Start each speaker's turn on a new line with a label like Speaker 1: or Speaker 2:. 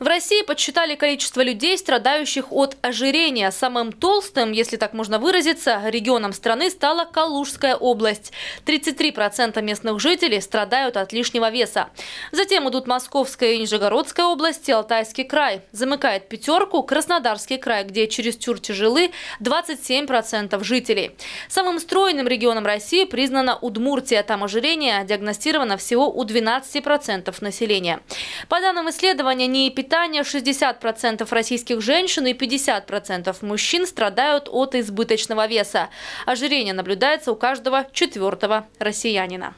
Speaker 1: В России подсчитали количество людей, страдающих от ожирения. Самым толстым, если так можно выразиться, регионом страны стала Калужская область. 33% местных жителей страдают от лишнего веса. Затем идут Московская и Нижегородская области, Алтайский край. Замыкает пятерку Краснодарский край, где чересчур тяжелы 27% жителей. Самым стройным регионом России признана Удмуртия. Там ожирение диагностировано всего у 12% населения. По данным исследования, не 15 питания 60% российских женщин и 50% мужчин страдают от избыточного веса. Ожирение наблюдается у каждого четвертого россиянина.